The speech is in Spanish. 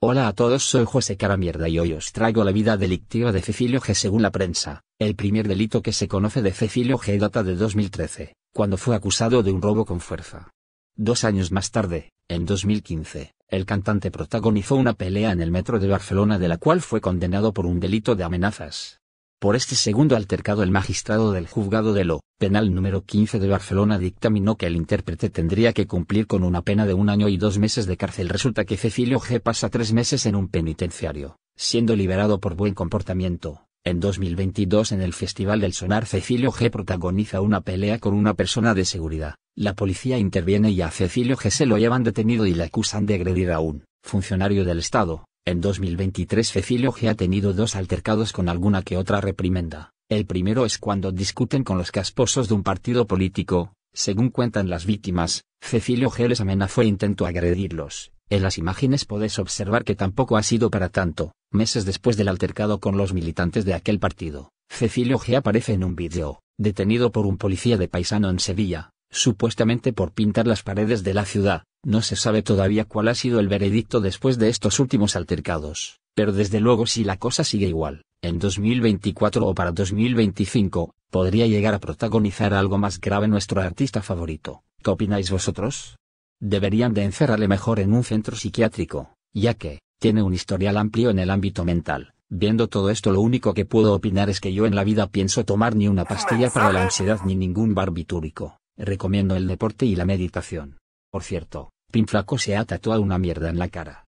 Hola a todos, soy José Caramierda y hoy os traigo la vida delictiva de Cecilio G. Según la prensa, el primer delito que se conoce de Cecilio G. data de 2013, cuando fue acusado de un robo con fuerza. Dos años más tarde, en 2015, el cantante protagonizó una pelea en el metro de Barcelona de la cual fue condenado por un delito de amenazas. Por este segundo altercado el magistrado del juzgado de lo penal número 15 de Barcelona dictaminó que el intérprete tendría que cumplir con una pena de un año y dos meses de cárcel. Resulta que Cecilio G pasa tres meses en un penitenciario, siendo liberado por buen comportamiento. En 2022 en el Festival del Sonar Cecilio G protagoniza una pelea con una persona de seguridad. La policía interviene y a Cecilio G se lo llevan detenido y le acusan de agredir a un funcionario del Estado. En 2023 Cecilio G ha tenido dos altercados con alguna que otra reprimenda. El primero es cuando discuten con los casposos de un partido político. Según cuentan las víctimas, Cecilio G les amenazó e intentó agredirlos. En las imágenes podés observar que tampoco ha sido para tanto. Meses después del altercado con los militantes de aquel partido, Cecilio G aparece en un vídeo, detenido por un policía de paisano en Sevilla, supuestamente por pintar las paredes de la ciudad, no se sabe todavía cuál ha sido el veredicto después de estos últimos altercados, pero desde luego si la cosa sigue igual, en 2024 o para 2025, podría llegar a protagonizar algo más grave nuestro artista favorito. ¿Qué opináis vosotros? Deberían de encerrarle mejor en un centro psiquiátrico, ya que, tiene un historial amplio en el ámbito mental. Viendo todo esto lo único que puedo opinar es que yo en la vida pienso tomar ni una pastilla para la ansiedad ni ningún barbitúrico. Recomiendo el deporte y la meditación. Por cierto, Pinflaco se ha tatuado una mierda en la cara.